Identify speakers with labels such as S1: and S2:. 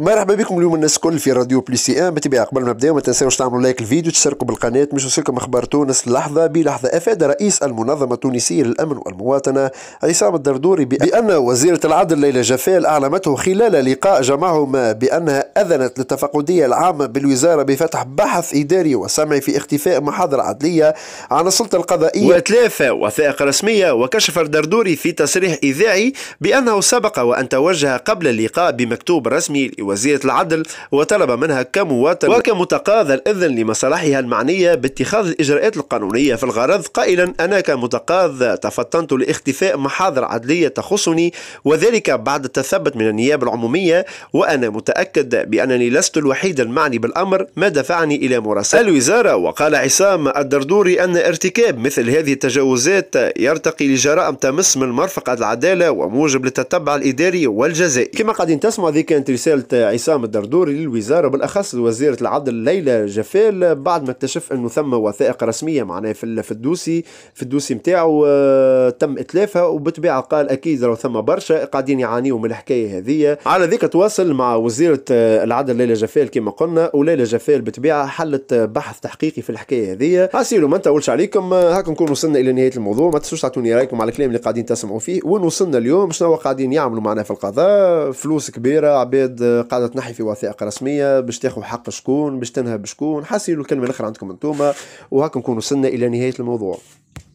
S1: مرحبا بكم اليوم الناس الكل في راديو سي ان بتبيع قبل ما نبداو ما تنساوش تعملوا لايك الفيديو تشتركوا بالقناه باش يوصلكم اخبار تونس لحظه بلحظه افاد رئيس المنظمه التونسيه للامن والمواطنه عصام الدردوري بان وزيره العدل ليلى جفال اعلمته خلال لقاء جمعهما بانها اذنت للتفقديه العامه بالوزاره بفتح بحث اداري وسمعي في اختفاء محاضر عدليه عن السلطه القضائيه
S2: واتلاف وثائق رسميه وكشف الدردوري في تصريح اذاعي بانه سبق وان توجه قبل اللقاء بمكتوب رسمي وزيرة العدل وطلب منها كمواطن وكمتقاضى الإذن لمصالحها المعنية باتخاذ الإجراءات القانونية في الغرض قائلا أنا كمتقاضى تفطنت لاختفاء محاضر عدلية تخصني وذلك بعد التثبت من النيابة العمومية وأنا متأكد بأنني لست الوحيد المعني بالأمر ما دفعني إلى مراسلة الوزارة وقال عصام الدردوري أن ارتكاب مثل هذه التجاوزات يرتقي لجرائم تمس من مرفق العدالة وموجب للتتبع الإداري والجزائي كما قاعدين تسمع هذه كانت رسالة عصام الدردوري للوزارة بالأخص وزيرة العدل ليلى جفال بعد ما اكتشف أنه ثم وثائق رسمية معناها في الدوسي في الدوسي نتاعو آه، تم إتلافها وبطبيعة قال أكيد لو ثم برشا قاعدين يعانيوا من الحكاية هذه على ذيك تواصل مع وزيرة آه، العدل ليلى جفال كما قلنا وليلى جفال بطبيعة حلت آه، بحث تحقيقي في الحكاية هذه أسيلو ما نطولش عليكم هاكا نكون وصلنا إلى نهاية الموضوع ما تنسوش تعطوني رأيكم على الكلام اللي قاعدين تسمعوا فيه وين وصلنا اليوم شنو قاعدين يعملوا معنا في القضاء فلوس كبيرة عباد قاعده تنحي في وثائق رسميه باش تاخذ حق شكون باش تنهب شكون حاسين الكلمه الاخرى عندكم انتوما وهكا نكونوا وصلنا الى نهايه الموضوع